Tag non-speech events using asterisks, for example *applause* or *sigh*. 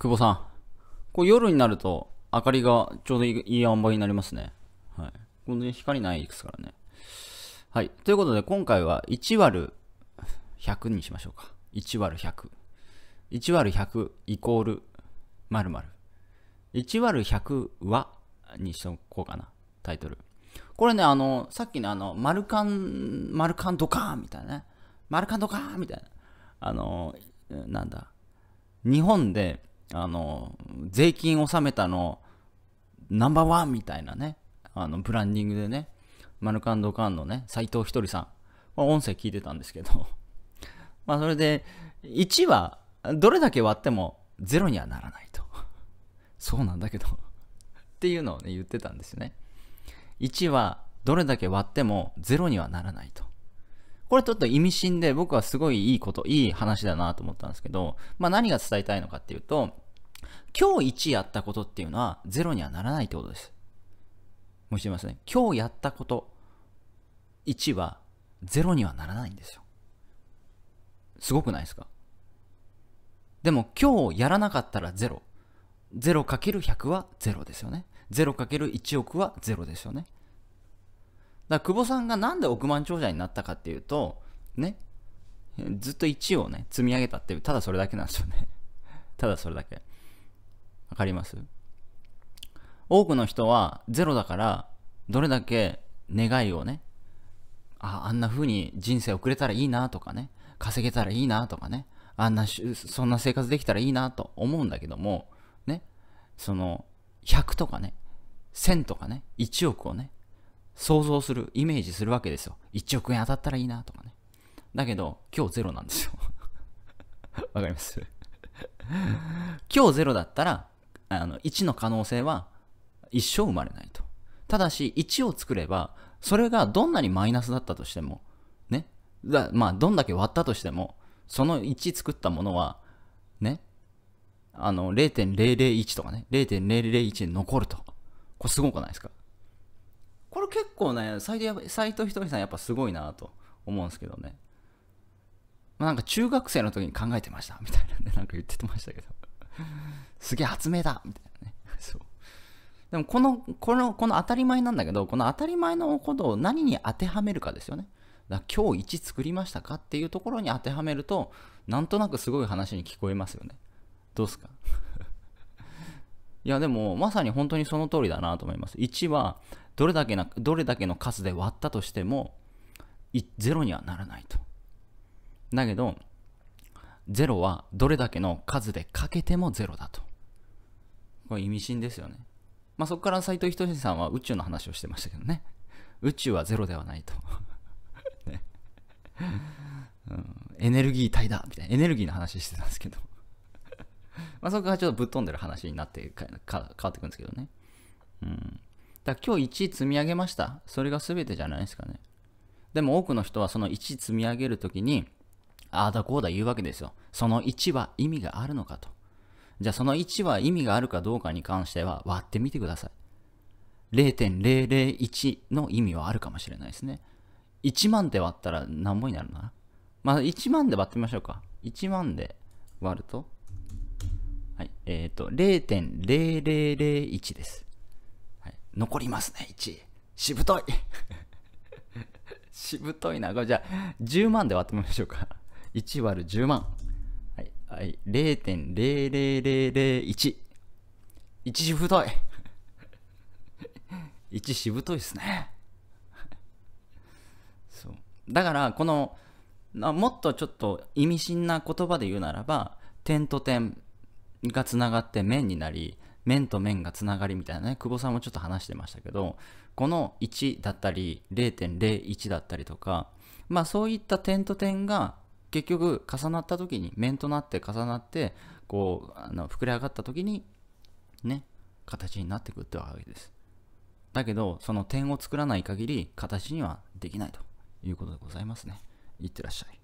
久保さん。こう夜になると明かりがちょうどいい塩梅になりますね。はい。この光ないですからね。はい。ということで今回は1割る100にしましょうか。1割る100。1割る100イコール〇〇。1割る100はにしとこうかな。タイトル。これね、あの、さっきね、あの、丸カン、丸カンドカーンみたいなね。丸ンドカーンみたいな。あの、なんだ。日本であの、税金納めたの、ナンバーワンみたいなね、あの、ブランディングでね、マルカンドカンのね、斎藤ひとりさん、まあ、音声聞いてたんですけど *laughs* まあそれで、1は、どれだけ割ってもゼロにはならないと *laughs* そうなんだけど *laughs* っていうのをね、言ってたんですよね。1は、どれだけ割ってもゼロにはならないと。これちょっと意味深で僕はすごいいいこと、いい話だなと思ったんですけど、まあ何が伝えたいのかっていうと、今日1やったことっていうのはゼロにはならないってことです。もう一度言いますね。今日やったこと1はゼロにはならないんですよ。すごくないですかでも今日やらなかったらゼロ。0×100 は0ですよね。0×1 億は0ですよね。だから久保さんがなんで億万長者になったかっていうと、ね、ずっと1をね、積み上げたっていう、ただそれだけなんですよね。*laughs* ただそれだけ。わかります多くの人はゼロだから、どれだけ願いをね、あ、あんな風に人生遅れたらいいなとかね、稼げたらいいなとかね、あんな、そんな生活できたらいいなと思うんだけども、ね、その、100とかね、1000とかね、1億をね、想像する、イメージするわけですよ。1億円当たったらいいなとかね。だけど、今日ゼロなんですよ。*laughs* わかります *laughs* 今日ゼロだったら、あの、1の可能性は一生生まれないと。ただし、1を作れば、それがどんなにマイナスだったとしても、ね。だまあ、どんだけ割ったとしても、その1作ったものは、ね。あの、0.001とかね、0.001に残ると。これすごくないですかれ結構ね、斎藤斎藤ひとりさんやっぱすごいなと思うんですけどね。まあ、なんか中学生の時に考えてました *laughs* みたいなね、なんか言ってましたけど。*laughs* すげえ発明だみたいなね。*laughs* そう。でもこの、この、この当たり前なんだけど、この当たり前のことを何に当てはめるかですよね。だ今日1作りましたかっていうところに当てはめると、なんとなくすごい話に聞こえますよね。どうすかいやでもまさに本当にその通りだなと思います1はどれだけなどれだけの数で割ったとしても0にはならないとだけど0はどれだけの数でかけても0だとこれ意味深ですよねまあそこから斎藤仁さんは宇宙の話をしてましたけどね宇宙は0ではないと *laughs* ね、うん、エネルギー体だみたいなエネルギーの話してたんですけどまあ、そこがちょっとぶっ飛んでる話になってかか変わってくんですけどね。うん。だから今日1積み上げました。それが全てじゃないですかね。でも多くの人はその1積み上げるときに、ああだこうだ言うわけですよ。その1は意味があるのかと。じゃあその1は意味があるかどうかに関しては割ってみてください。0.001の意味はあるかもしれないですね。1万で割ったら何本になるなまあ1万で割ってみましょうか。1万で割るとえっ、ー、と、0.0001です。はい、残りますね、1。しぶとい *laughs* しぶといな。これじゃあ、10万で割ってみましょうか。1割る10万。はい、はい、0.00001。1しぶとい1 *laughs* しぶといですね。そう。だから、この、もっとちょっと意味深な言葉で言うならば、点と点がつながって面になり面と面がつながりみたいなね久保さんもちょっと話してましたけどこの1だったり0.01だったりとかまあそういった点と点が結局重なった時に面となって重なってこうあの膨れ上がった時にね形になってくってわけですだけどその点を作らない限り形にはできないということでございますねいってらっしゃい